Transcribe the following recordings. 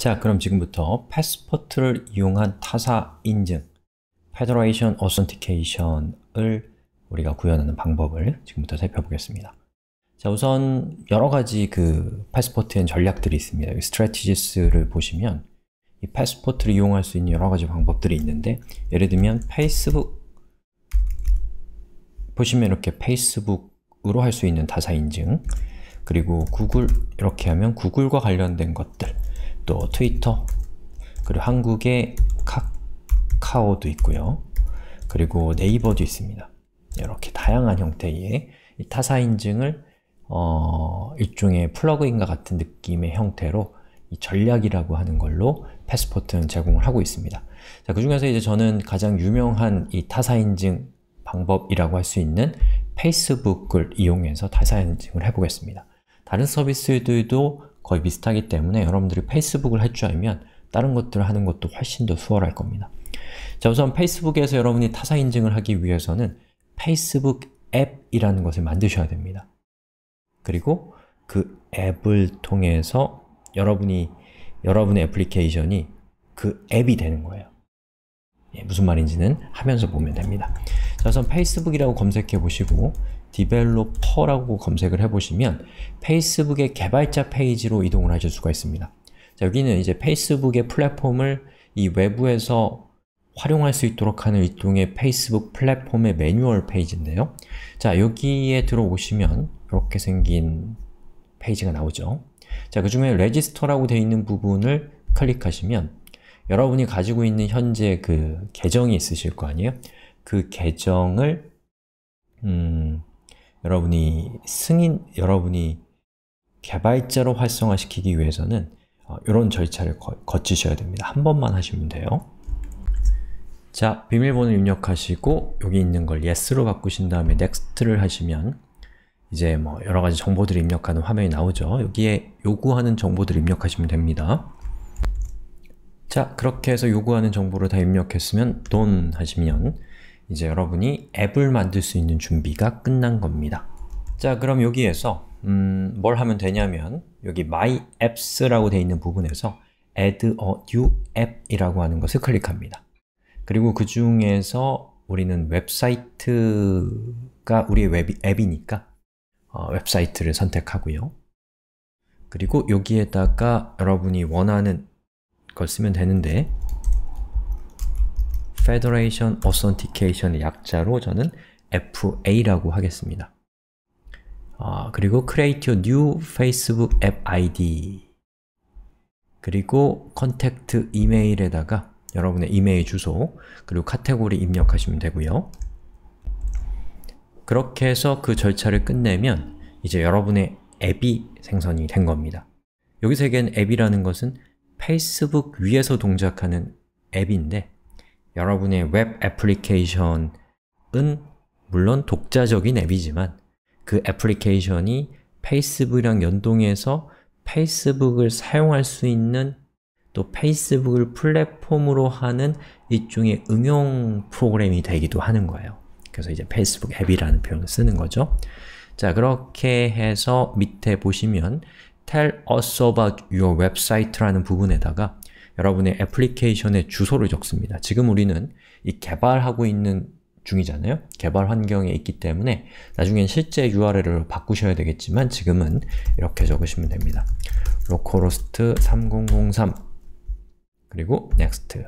자, 그럼 지금부터 패스포트를 이용한 타사 인증 Federation Authentication을 우리가 구현하는 방법을 지금부터 살펴보겠습니다. 자, 우선 여러 가지 그패스포트의 전략들이 있습니다. 스트레티지스를 보시면 이 패스포트를 이용할 수 있는 여러 가지 방법들이 있는데 예를 들면 페이스북 보시면 이렇게 페이스북으로 할 수 있는 타사 인증 그리고 구글 이렇게 하면 구글과 관련된 것들 또 트위터, 그리고 한국의 카카오도 있고요. 그리고 네이버도 있습니다. 이렇게 다양한 형태의 타사 인증을 어, 일종의 플러그인과 같은 느낌의 형태로 전략이라고 하는 걸로 패스포트는 제공을 하고 있습니다. 자, 그 중에서 이제 저는 가장 유명한 이 타사 인증 방법이라고 할 수 있는 페이스북을 이용해서 타사 인증을 해보겠습니다. 다른 서비스들도 거의 비슷하기 때문에 여러분들이 페이스북을 할 줄 알면 다른 것들을 하는 것도 훨씬 더 수월할 겁니다. 자 우선 페이스북에서 여러분이 타사 인증을 하기 위해서는 페이스북 앱이라는 것을 만드셔야 됩니다. 그리고 그 앱을 통해서 여러분이 여러분의 애플리케이션이 그 앱이 되는 거예요. 예, 무슨 말인지는 하면서 보면 됩니다. 자 우선 페이스북이라고 검색해 보시고 디벨로퍼라고 검색을 해보시면 페이스북의 개발자 페이지로 이동을 하실 수가 있습니다. 자, 여기는 이제 페이스북의 플랫폼을 이 외부에서 활용할 수 있도록 하는 일종의 페이스북 플랫폼의 매뉴얼 페이지인데요. 자, 여기에 들어오시면 이렇게 생긴 페이지가 나오죠. 자, 그 중에 레지스터라고 되어 있는 부분을 클릭하시면 여러분이 가지고 있는 현재 그 계정이 있으실 거 아니에요? 그 계정을 음, 여러분이 승인, 여러분이 개발자로 활성화시키기 위해서는 이런 어, 절차를 거, 치셔야 됩니다. 한 번만 하시면 돼요. 자, 비밀번호 입력하시고 여기 있는 걸 yes로 바꾸신 다음에 next를 하시면 이제 뭐 여러 가지 정보들을 입력하는 화면이 나오죠. 여기에 요구하는 정보들을 입력하시면 됩니다. 자, 그렇게 해서 요구하는 정보를 다 입력했으면 don 하시면 이제 여러분이 앱을 만들 수 있는 준비가 끝난 겁니다. 자 그럼 여기에서 음, 뭘 하면 되냐면 여기 My Apps라고 되어 있는 부분에서 Add a New App이라고 하는 것을 클릭합니다. 그리고 그 중에서 우리는 웹사이트가 우리의 웹 앱이니까 어, 웹사이트를 선택하고요. 그리고 여기에다가 여러분이 원하는 걸 쓰면 되는데 Federation Authentication의 약자로 저는 FA라고 하겠습니다. 아, 그리고 Create your New Facebook App ID 그리고 Contact Email에다가 여러분의 이메일 주소 그리고 카테고리 입력하시면 되고요. 그렇게 해서 그 절차를 끝내면 이제 여러분의 앱이 생성이 된 겁니다. 여기서 얘기한 앱이라는 것은 페이스북 위에서 동작하는 앱인데 여러분의 웹 애플리케이션은 물론 독자적인 앱이지만 그 애플리케이션이 페이스북이랑 연동해서 페이스북을 사용할 수 있는 또 페이스북을 플랫폼으로 하는 일종의 응용 프로그램이 되기도 하는 거예요. 그래서 이제 페이스북 앱이라는 표현을 쓰는 거죠. 자, 그렇게 해서 밑에 보시면 tell us about your website라는 부분에다가 여러분의 애플리케이션의 주소를 적습니다. 지금 우리는 이 개발하고 있는 중이잖아요? 개발 환경에 있기 때문에 나중엔 실제 URL을 바꾸셔야 되겠지만 지금은 이렇게 적으시면 됩니다. localhost 3003 그리고 next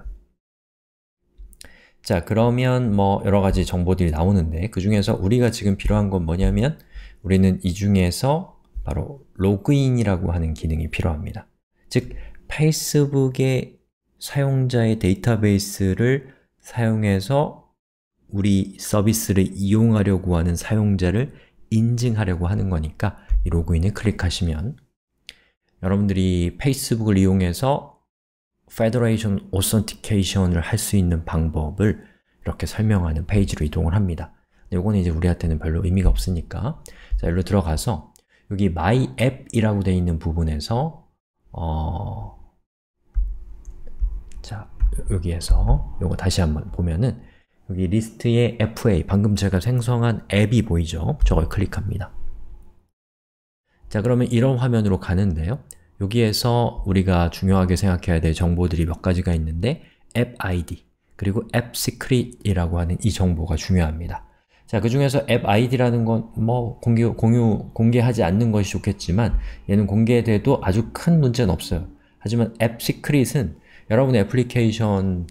자 그러면 뭐 여러가지 정보들이 나오는데 그 중에서 우리가 지금 필요한 건 뭐냐면 우리는 이 중에서 바로 로그인이라고 하는 기능이 필요합니다. 즉, 페이스북의 사용자의 데이터베이스를 사용해서 우리 서비스를 이용하려고 하는 사용자를 인증하려고 하는 거니까 이 로그인을 클릭하시면 여러분들이 페이스북을 이용해서 Federation Authentication을 할 수 있는 방법을 이렇게 설명하는 페이지로 이동을 합니다. 이거는 이제 우리한테는 별로 의미가 없으니까 자, 여기로 들어가서 여기 My App이라고 되어 있는 부분에서 어, 자, 여기에서 요거 다시 한번 보면은 여기 리스트의 fa, 방금 제가 생성한 앱이 보이죠? 저걸 클릭합니다. 자, 그러면 이런 화면으로 가는데요. 여기에서 우리가 중요하게 생각해야 될 정보들이 몇 가지가 있는데 앱 id, 그리고 앱시크릿이라고 하는 이 정보가 중요합니다. 자, 그 중에서 앱 id라는 건 뭐 공유, 공유, 공개하지 않는 것이 좋겠지만 얘는 공개돼도 아주 큰 문제는 없어요. 하지만 앱 시크릿은 여러분의 애플리케이션의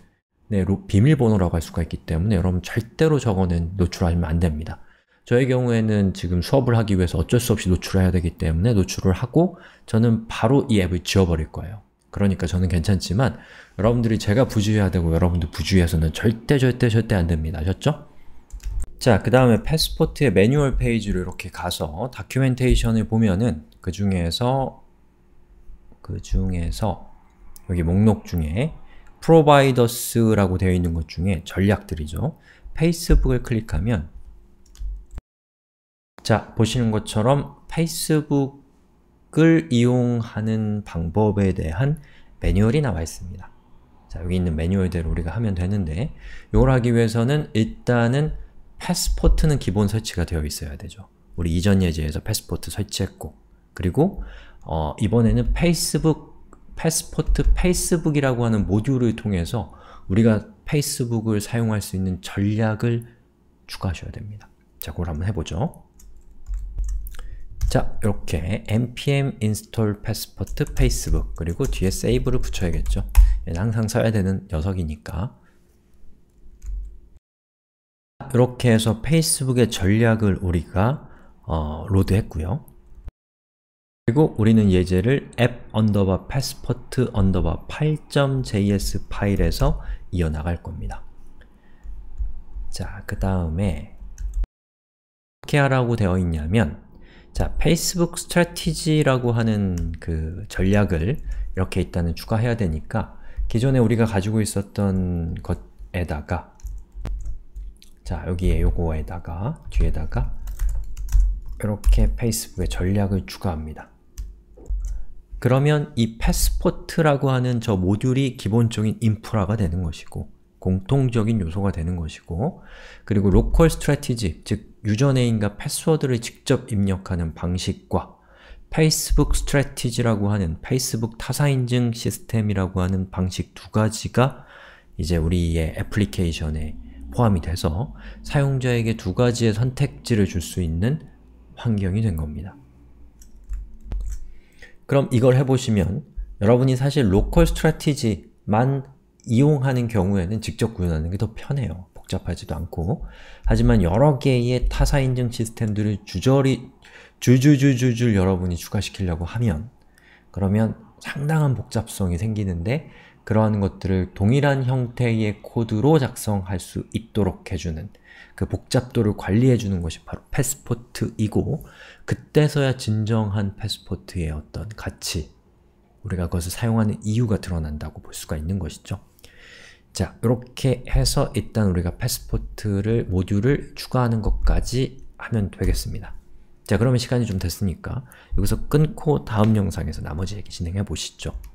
비밀번호라고 할 수가 있기 때문에 여러분 절대로 저거는 노출하면 안 됩니다. 저의 경우에는 지금 수업을 하기 위해서 어쩔 수 없이 노출해야 되기 때문에 노출을 하고 저는 바로 이 앱을 지워버릴 거예요. 그러니까 저는 괜찮지만 여러분들이 제가 부주의해야 되고 여러분들 부주의해서는 절대 절대 절대 안 됩니다. 아셨죠? 자, 그 다음에 패스포트의 매뉴얼 페이지로 이렇게 가서 다큐멘테이션을 보면은 그 중에서 그 중에서 여기 목록 중에 providers라고 되어 있는 것 중에 전략들이죠. 페이스북을 클릭하면 자, 보시는 것처럼 페이스북을 이용하는 방법에 대한 매뉴얼이 나와 있습니다. 자, 여기 있는 매뉴얼대로 우리가 하면 되는데 이걸 하기 위해서는 일단은 패스포트는 기본 설치가 되어 있어야 되죠. 우리 이전 예제에서 패스포트 설치했고 그리고 어, 이번에는 페이스북 패스포트 페이스북이라고 하는 모듈을 통해서 우리가 페이스북을 사용할 수 있는 전략을 추가하셔야 됩니다. 자, 그걸 한번 해보죠. 자, 이렇게 npm install passport facebook 그리고 뒤에 save를 붙여야겠죠. 항상 써야 되는 녀석이니까 이렇게 해서 페이스북의 전략을 우리가 어, 로드했고요. 그리고 우리는 예제를 app underbar passport underbar 8.js 파일에서 이어나갈 겁니다. 자, 그 다음에 어떻게 하라고 되어 있냐면 자, 페이스북 스트래티지라고 하는 그 전략을 이렇게 일단은 추가해야 되니까 기존에 우리가 가지고 있었던 것에다가 자, 여기에 요거에다가 뒤에다가 이렇게 페이스북에 전략을 추가합니다. 그러면 이 패스포트라고 하는 저 모듈이 기본적인 인프라가 되는 것이고 공통적인 요소가 되는 것이고 그리고 로컬 스트래티지, 즉 유저네임과 패스워드를 직접 입력하는 방식과 페이스북 스트래티지라고 하는 페이스북 타사인증 시스템이라고 하는 방식 두 가지가 이제 우리의 애플리케이션에 포함이 돼서 사용자에게 두 가지의 선택지를 줄 수 있는 환경이 된 겁니다. 그럼 이걸 해보시면 여러분이 사실 로컬 스트래티지만 이용하는 경우에는 직접 구현하는 게 더 편해요. 복잡하지도 않고 하지만 여러 개의 타사 인증 시스템들을 주저리 줄줄줄줄줄 여러분이 추가시키려고 하면 그러면 상당한 복잡성이 생기는데 그러한 것들을 동일한 형태의 코드로 작성할 수 있도록 해주는 그 복잡도를 관리해주는 것이 바로 패스포트이고 그때서야 진정한 패스포트의 어떤 가치 우리가 그것을 사용하는 이유가 드러난다고 볼 수가 있는 것이죠. 자, 이렇게 해서 일단 우리가 패스포트를 모듈을 추가하는 것까지 하면 되겠습니다. 자, 그러면 시간이 좀 됐으니까 여기서 끊고 다음 영상에서 나머지 얘기 진행해 보시죠.